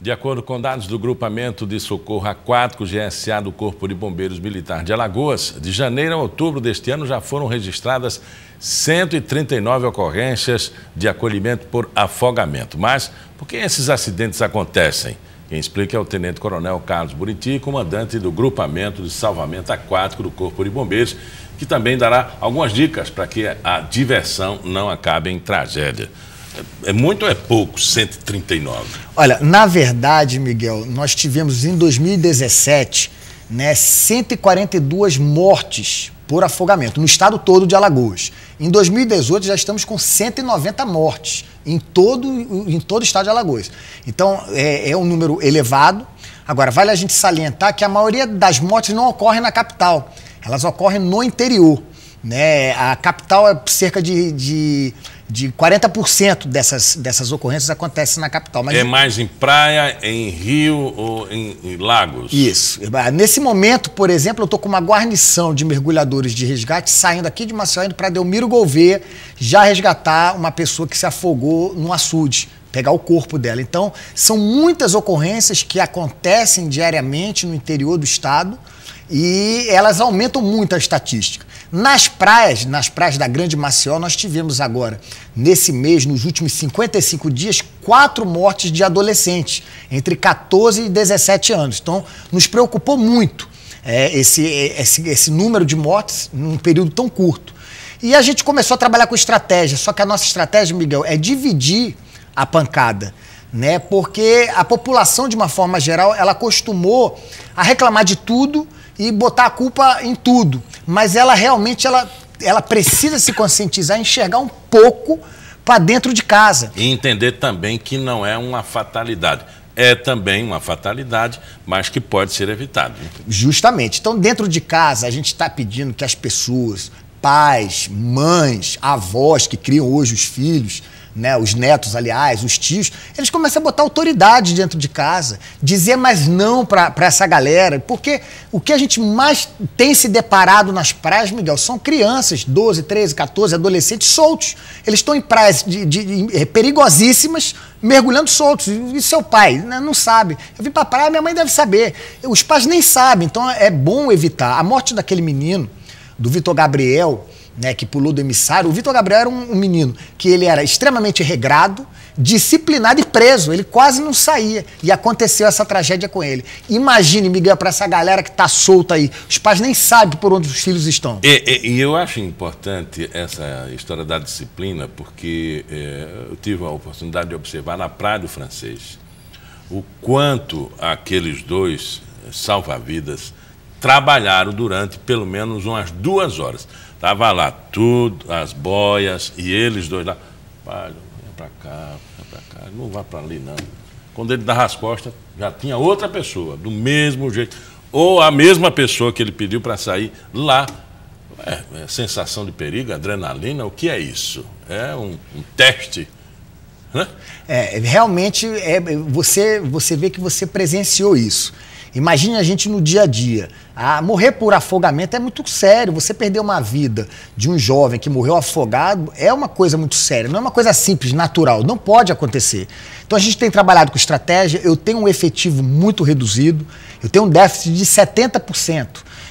De acordo com dados do Grupamento de Socorro Aquático GSA do Corpo de Bombeiros Militar de Alagoas, de janeiro a outubro deste ano já foram registradas 139 ocorrências de acolhimento por afogamento. Mas por que esses acidentes acontecem? Quem explica é o Tenente Coronel Carlos Buriti, comandante do Grupamento de Salvamento Aquático do Corpo de Bombeiros, que também dará algumas dicas para que a diversão não acabe em tragédia. É, é muito ou é pouco 139? Olha, na verdade, Miguel, nós tivemos em 2017 né, 142 mortes por afogamento no estado todo de Alagoas. Em 2018 já estamos com 190 mortes em todo, em todo o estado de Alagoas. Então é, é um número elevado. Agora, vale a gente salientar que a maioria das mortes não ocorre na capital, elas ocorrem no interior. Né? A capital é cerca de, de de 40% dessas, dessas ocorrências acontecem na capital. Mas... É mais em praia, em rio ou em, em lagos? Isso. Nesse momento, por exemplo, eu estou com uma guarnição de mergulhadores de resgate saindo aqui de Maceió, indo para Delmiro Gouveia, já resgatar uma pessoa que se afogou no açude pegar o corpo dela. Então, são muitas ocorrências que acontecem diariamente no interior do estado e elas aumentam muito a estatística. Nas praias, nas praias da Grande Maceió, nós tivemos agora, nesse mês, nos últimos 55 dias, quatro mortes de adolescentes, entre 14 e 17 anos. Então, nos preocupou muito é, esse, é, esse, esse número de mortes num período tão curto. E a gente começou a trabalhar com estratégia, só que a nossa estratégia, Miguel, é dividir a pancada, né? Porque a população, de uma forma geral, ela acostumou a reclamar de tudo e botar a culpa em tudo. Mas ela realmente ela, ela precisa se conscientizar, enxergar um pouco para dentro de casa. E entender também que não é uma fatalidade é também uma fatalidade, mas que pode ser evitado. Justamente. Então, dentro de casa, a gente está pedindo que as pessoas, pais, mães, avós que criam hoje os filhos, né, os netos, aliás, os tios, eles começam a botar autoridade dentro de casa, dizer mais não para essa galera, porque o que a gente mais tem se deparado nas praias, Miguel, são crianças, 12, 13, 14, adolescentes soltos. Eles estão em praias de, de, de, é, perigosíssimas, mergulhando soltos. E seu pai né, não sabe. Eu vim para a praia, minha mãe deve saber. Os pais nem sabem, então é bom evitar. A morte daquele menino, do Vitor Gabriel, né, que pulou do emissário, o Vitor Gabriel era um, um, menino que ele era extremamente regrado, disciplinado e preso. Ele quase não saía. E aconteceu essa tragédia com ele. Imagine, Miguel, para essa galera que está solta aí. Os pais nem sabem por onde os filhos estão. E, e, e eu acho importante essa história da disciplina, porque é, eu tive a oportunidade de observar na Praia do Francês o quanto aqueles dois salva-vidas trabalharam durante pelo menos umas duas horas. Tava lá tudo, as boias e eles dois lá. Pai, vem para cá, vem para cá, não vá para ali não. Quando ele dava as costas, já tinha outra pessoa, do mesmo jeito. Ou a mesma pessoa que ele pediu para sair lá. É, é sensação de perigo, adrenalina, o que é isso? É um, um teste. Né? É, realmente é, você, você vê que você presenciou isso. Imagine a gente no dia a dia. Ah, morrer por afogamento é muito sério. Você perder uma vida de um jovem que morreu afogado é uma coisa muito séria, não é uma coisa simples, natural. Não pode acontecer. Então a gente tem trabalhado com estratégia. Eu tenho um efetivo muito reduzido, eu tenho um déficit de 70%.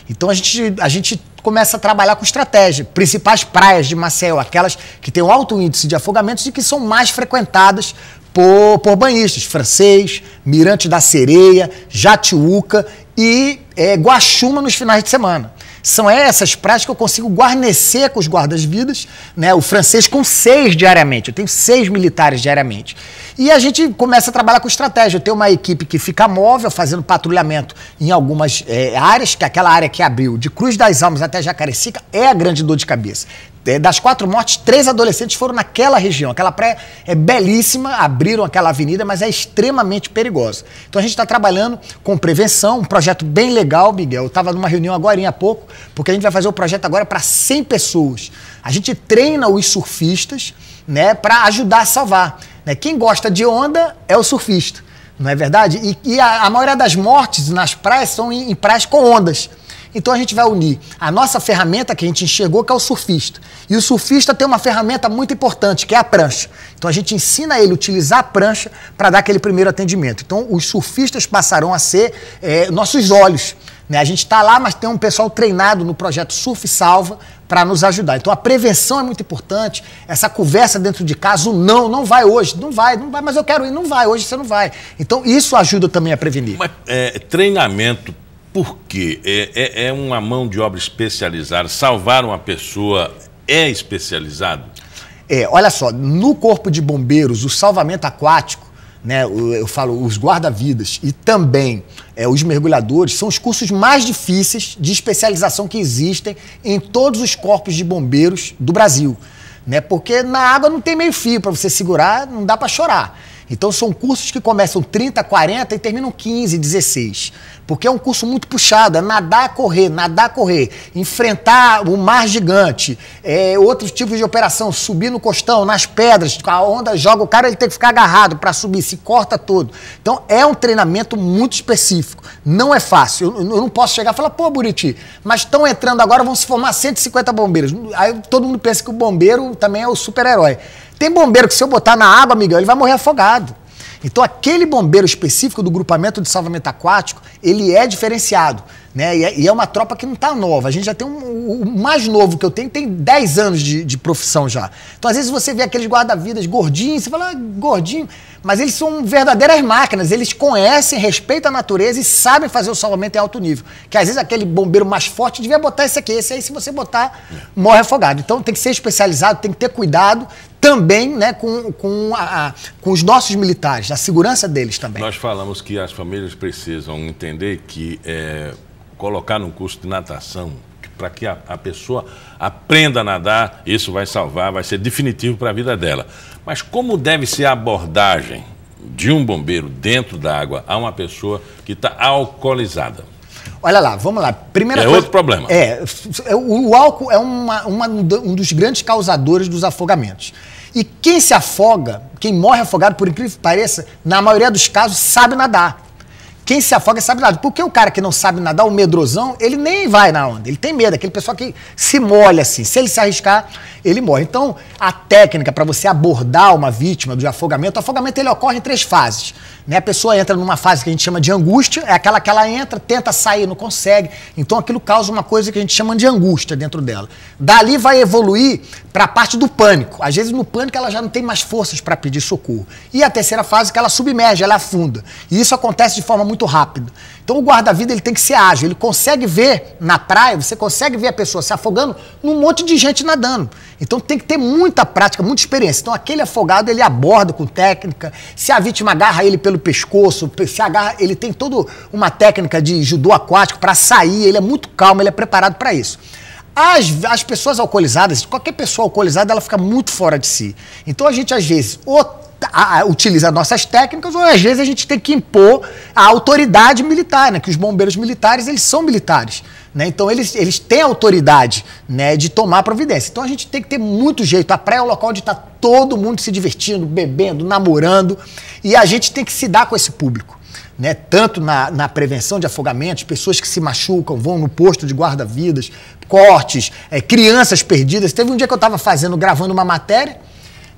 Então a gente, a gente começa a trabalhar com estratégia. Principais praias de Maceió, aquelas que têm um alto índice de afogamentos e que são mais frequentadas por, por banhistas, francês, Mirante da Sereia, Jatiuca e é, Guaxuma nos finais de semana. São essas práticas que eu consigo guarnecer com os guardas-vidas, né? O francês com seis diariamente, eu tenho seis militares diariamente. E a gente começa a trabalhar com estratégia. Eu tenho uma equipe que fica móvel, fazendo patrulhamento em algumas é, áreas, que é aquela área que abriu de Cruz das Almas até Jacarecica é a grande dor de cabeça. É, das quatro mortes, três adolescentes foram naquela região. Aquela praia é belíssima, abriram aquela avenida, mas é extremamente perigosa. Então a gente está trabalhando com prevenção, um projeto bem legal, Miguel. Eu estava numa reunião agora há pouco, porque a gente vai fazer o projeto agora para 100 pessoas. A gente treina os surfistas né, para ajudar a salvar. Né? Quem gosta de onda é o surfista, não é verdade? E, e a, a, maioria das mortes nas praias são em, em praias com ondas. Então a gente vai unir a nossa ferramenta que a gente enxergou, que é o surfista. E o surfista tem uma ferramenta muito importante, que é a prancha. Então a gente ensina ele a utilizar a prancha para dar aquele primeiro atendimento. Então os surfistas passarão a ser é, nossos olhos. Né? A gente está lá, mas tem um pessoal treinado no projeto Surf Salva para nos ajudar. Então a prevenção é muito importante, essa conversa dentro de casa, o não, não vai hoje, não vai, não vai, mas eu quero ir, não vai, hoje você não vai. Então isso ajuda também a prevenir. Mas, é, treinamento por quê? É, é, é uma mão de obra especializada. Salvar uma pessoa é especializado? É, olha só, no Corpo de Bombeiros, o salvamento aquático, né, eu falo os guarda-vidas e também é, os mergulhadores, são os cursos mais difíceis de especialização que existem em todos os corpos de bombeiros do Brasil. Né, porque na água não tem meio fio para você segurar, não dá para chorar. Então são cursos que começam 30, 40 e terminam 15, 16. Porque é um curso muito puxado, é nadar, correr, nadar, correr, enfrentar o mar gigante, é, outros tipos de operação, subir no costão, nas pedras, a onda joga o cara, ele tem que ficar agarrado para subir, se corta todo. Então é um treinamento muito específico, não é fácil. Eu, eu não posso chegar e falar, pô, Buriti, mas estão entrando agora, vão se formar 150 bombeiros. Aí todo mundo pensa que o bombeiro também é o super-herói. Tem bombeiro que se eu botar na água, Miguel, ele vai morrer afogado. Então aquele bombeiro específico do grupamento de salvamento aquático, ele é diferenciado. Né? E, é, e é uma tropa que não está nova. A gente já tem um, o mais novo que eu tenho tem 10 anos de, de profissão já. Então, às vezes, você vê aqueles guarda-vidas gordinhos, você fala, ah, gordinho, mas eles são verdadeiras máquinas, eles conhecem, respeitam a natureza e sabem fazer o salvamento em alto nível. Que às vezes aquele bombeiro mais forte devia botar esse aqui, esse aí, se você botar, é. morre afogado. Então tem que ser especializado, tem que ter cuidado, também né, com, com, a, com os nossos militares, a segurança deles também. Nós falamos que as famílias precisam entender que é, colocar num curso de natação, para que a, a, pessoa aprenda a nadar, isso vai salvar, vai ser definitivo para a vida dela. Mas como deve ser a abordagem de um bombeiro dentro da água a uma pessoa que está alcoolizada? Olha lá, vamos lá. Primeira é coisa, outro problema. É, é o, álcool é uma, uma, um dos grandes causadores dos afogamentos. E quem se afoga, quem morre afogado, por incrível que pareça, na maioria dos casos, sabe nadar. Quem se afoga sabe nada. Porque o cara que não sabe nadar, o medrosão, ele nem vai na onda. Ele tem medo. Aquele pessoal que se molha assim. Se ele se arriscar, ele morre. Então, a técnica para você abordar uma vítima do afogamento, o afogamento ele ocorre em três fases. Né? A pessoa entra numa fase que a gente chama de angústia, é aquela que ela entra, tenta sair, não consegue. Então, aquilo causa uma coisa que a gente chama de angústia dentro dela. Dali vai evoluir para a parte do pânico. Às vezes, no pânico, ela já não tem mais forças para pedir socorro. E a terceira fase, que ela submerge, ela afunda. E isso acontece de forma muito rápido. Então o guarda-vida ele tem que ser ágil, ele consegue ver na praia, você consegue ver a pessoa se afogando num monte de gente nadando. Então tem que ter muita prática, muita experiência. Então aquele afogado ele aborda com técnica, se a vítima agarra ele pelo pescoço, se agarra, ele tem toda uma técnica de judô aquático para sair, ele é muito calmo, ele é preparado para isso. As, as pessoas alcoolizadas, qualquer pessoa alcoolizada, ela fica muito fora de si. Então a gente às vezes ou a, utilizar nossas técnicas ou às vezes a gente tem que impor a autoridade militar, né? Que os bombeiros militares, eles são militares, né? Então eles, eles têm autoridade, né, de tomar providência. Então a gente tem que ter muito jeito. A praia é o local onde está todo mundo se divertindo, bebendo, namorando, e a gente tem que se dar com esse público. Né, tanto na, na, prevenção de afogamentos, pessoas que se machucam, vão no posto de guarda-vidas, cortes, é, crianças perdidas. Teve um dia que eu estava fazendo, gravando uma matéria,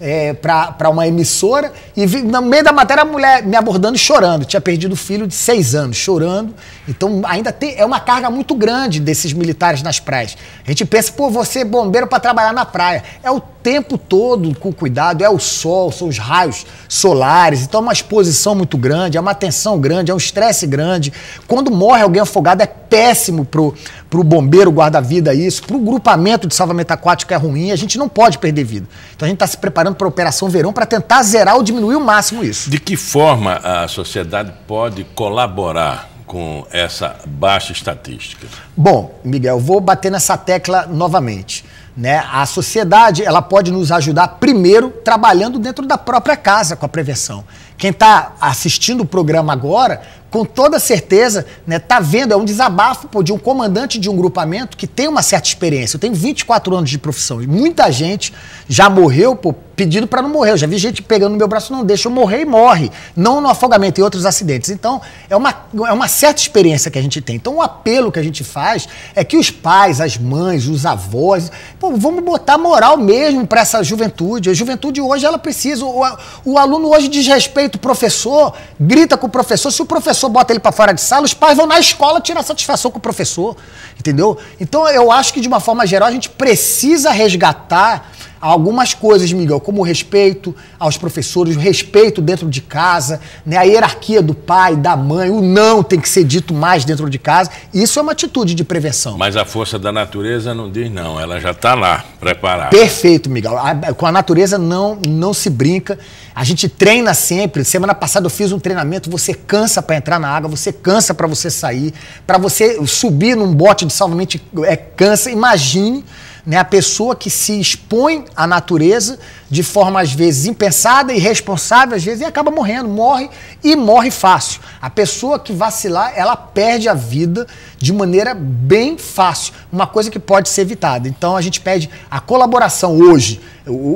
é, para uma emissora e vi, no meio da matéria a mulher me abordando chorando. Tinha perdido o filho de seis anos, chorando. Então ainda tem, é uma carga muito grande desses militares nas praias. A gente pensa, pô, você é bombeiro para trabalhar na praia. É o tempo todo com cuidado, é o sol, são os raios solares, então é uma exposição muito grande, é uma tensão grande, é um estresse grande. Quando morre alguém afogado é péssimo pro, para o bombeiro guarda-vida isso, para o grupamento de salvamento aquático é ruim, a gente não pode perder vida. Então a gente está se preparando para a Operação Verão para tentar zerar ou diminuir o máximo isso. De que forma a sociedade pode colaborar com essa baixa estatística? Bom, Miguel, vou bater nessa tecla novamente. Né? A sociedade ela pode nos ajudar primeiro trabalhando dentro da própria casa com a prevenção. Quem está assistindo o programa agora com toda certeza, né, tá vendo, é um desabafo pô, de um comandante de um grupamento que tem uma certa experiência. Eu tenho 24 anos de profissão e muita gente já morreu pô, pedindo para não morrer. Eu já vi gente pegando no meu braço, não deixa eu morrer e morre. Não no afogamento e outros acidentes. Então, é uma, é uma certa experiência que a gente tem. Então, o um apelo que a gente faz é que os pais, as mães, os avós, pô, vamos botar moral mesmo para essa juventude. A juventude hoje, ela precisa. O, o aluno hoje desrespeita o professor, grita com o professor. Se o professor professor bota ele para fora de sala, os pais vão na escola tirar satisfação com o professor, entendeu? Então eu acho que de uma forma geral a gente precisa resgatar algumas coisas, Miguel, como o respeito aos professores, o respeito dentro de casa, né, a hierarquia do pai, da mãe, o não tem que ser dito mais dentro de casa. Isso é uma atitude de prevenção. Mas a força da natureza não diz não, ela já está lá, preparada. Perfeito, Miguel. A, com a natureza não, não se brinca. A gente treina sempre. Semana passada eu fiz um treinamento, você cansa para entrar na água, você cansa para você sair, para você subir num bote de salvamento é, cansa. Imagine né? A pessoa que se expõe à natureza de forma às vezes impensada, irresponsável, às vezes, e acaba morrendo, morre e morre fácil. A pessoa que vacilar, ela perde a vida de maneira bem fácil, uma coisa que pode ser evitada. Então a gente pede a colaboração hoje,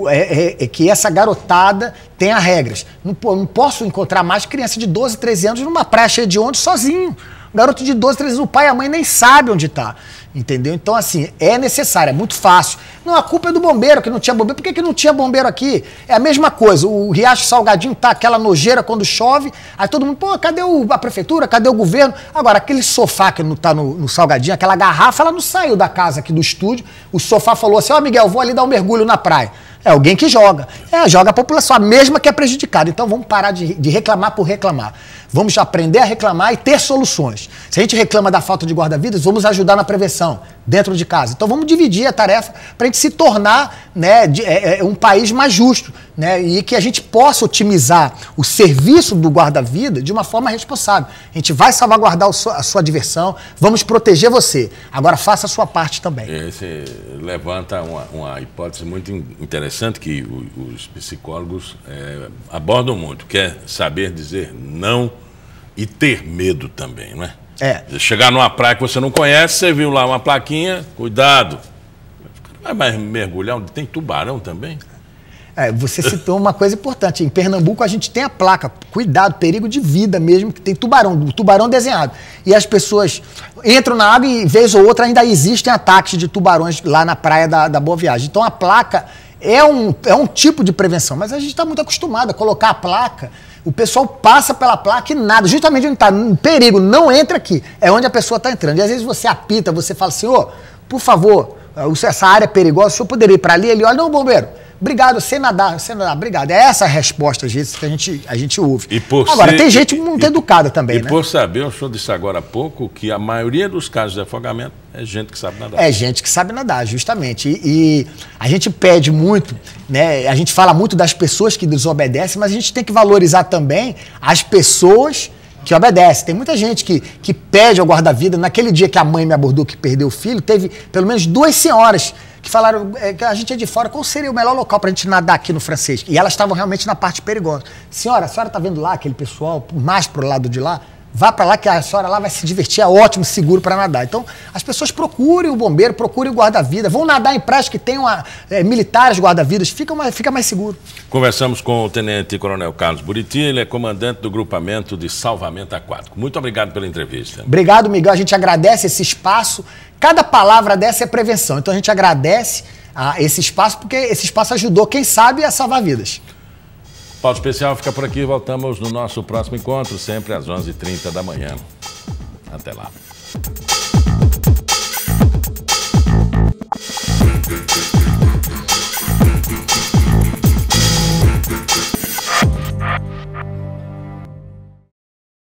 é, é, é que essa garotada tenha regras. Não, não posso encontrar mais criança de 12, 13 anos numa praia cheia de ondas sozinho. Um garoto de 12, 13 anos, o pai e a mãe nem sabem onde está. Entendeu? Então, assim, é necessário, é muito fácil. Não, a culpa é do bombeiro, que não tinha bombeiro. Por que, que não tinha bombeiro aqui? É a mesma coisa. O Riacho Salgadinho tá aquela nojeira quando chove. Aí todo mundo, pô, cadê o, a prefeitura? Cadê o governo? Agora, aquele sofá que não tá no, no Salgadinho, aquela garrafa, ela não saiu da casa aqui do estúdio. O sofá falou assim: Ó, oh, Miguel, vou ali dar um mergulho na praia. É alguém que joga. É, joga a população, a mesma que é prejudicada. Então vamos parar de, de reclamar por reclamar. Vamos aprender a reclamar e ter soluções. Se a gente reclama da falta de guarda-vidas, vamos ajudar na prevenção dentro de casa. Então vamos dividir a tarefa para a gente se tornar né, de, é, é, um país mais justo né, e que a gente possa otimizar o serviço do guarda-vida de uma forma responsável. A gente vai salvaguardar so, a sua diversão, vamos proteger você. Agora faça a sua parte também. Esse levanta uma, uma hipótese muito interessante que os psicólogos é, abordam muito, que é saber dizer não e ter medo também, não é? É. Chegar numa praia que você não conhece, você viu lá uma plaquinha, cuidado. Vai mais mergulhar onde tem tubarão também? É, você citou uma coisa importante. Em Pernambuco a gente tem a placa, cuidado, perigo de vida mesmo, que tem tubarão, o tubarão desenhado. E as pessoas entram na água e, vez ou outra, ainda existem ataques de tubarões lá na praia da, da Boa Viagem. Então a placa é um, é um tipo de prevenção, mas a gente está muito acostumado a colocar a placa, o pessoal passa pela placa e nada. Justamente onde está em perigo, não entra aqui. É onde a pessoa está entrando. E às vezes você apita, você fala assim, ô, por favor, eh, essa área é perigosa, o senhor poderia ir para ali? Ele olha, não, bombeiro, Obrigado, sem nadar, obrigado. É essa a resposta, gente, que a gente, a gente ouve. Agora, ser, tem gente e, muito e, educada também, e né? por saber, o senhor disse agora há pouco que a maioria dos casos de afogamento é gente que sabe nadar. É gente que sabe nadar, justamente. E, e a gente pede muito, né? A gente fala muito das pessoas que desobedecem, mas a gente tem que valorizar também as pessoas que obedecem. Tem muita gente que, que pede ao guarda-vida. Naquele dia que a mãe me abordou, que perdeu o filho, teve pelo menos duas senhoras que falaram é, que a gente é de fora, qual seria o melhor local para a gente nadar aqui no francês? E elas estavam realmente na parte perigosa. Senhora, a senhora está vendo lá aquele pessoal mais pro lado de lá? Vá para lá que a senhora lá vai se divertir, é ótimo, seguro para nadar. Então, as pessoas procurem o bombeiro, procurem o guarda vidas vão nadar em praias que tenham é, militares guarda-vidas, fica mais, fica mais seguro. Conversamos com o Tenente Coronel Carlos Buriti, ele é comandante do grupamento de salvamento aquático. Muito obrigado pela entrevista. Obrigado, Miguel, a gente agradece esse espaço. Cada palavra dessa é prevenção, então a gente agradece a esse espaço porque esse espaço ajudou, quem sabe, a salvar vidas. Pauta especial fica por aqui. Voltamos no nosso próximo encontro, sempre às 11h30 da manhã. Até lá.